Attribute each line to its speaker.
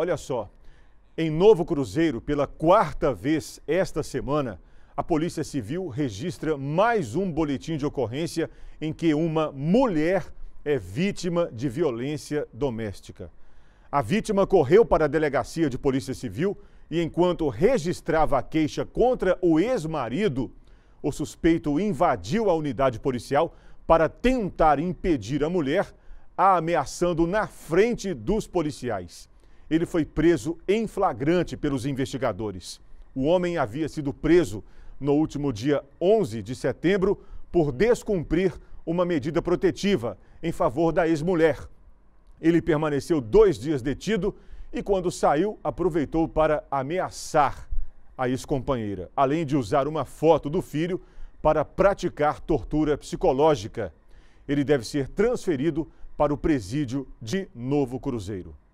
Speaker 1: Olha só, em Novo Cruzeiro, pela quarta vez esta semana, a Polícia Civil registra mais um boletim de ocorrência em que uma mulher é vítima de violência doméstica. A vítima correu para a delegacia de Polícia Civil e, enquanto registrava a queixa contra o ex-marido, o suspeito invadiu a unidade policial para tentar impedir a mulher, a ameaçando na frente dos policiais ele foi preso em flagrante pelos investigadores. O homem havia sido preso no último dia 11 de setembro por descumprir uma medida protetiva em favor da ex-mulher. Ele permaneceu dois dias detido e, quando saiu, aproveitou para ameaçar a ex-companheira, além de usar uma foto do filho para praticar tortura psicológica. Ele deve ser transferido para o presídio de Novo Cruzeiro.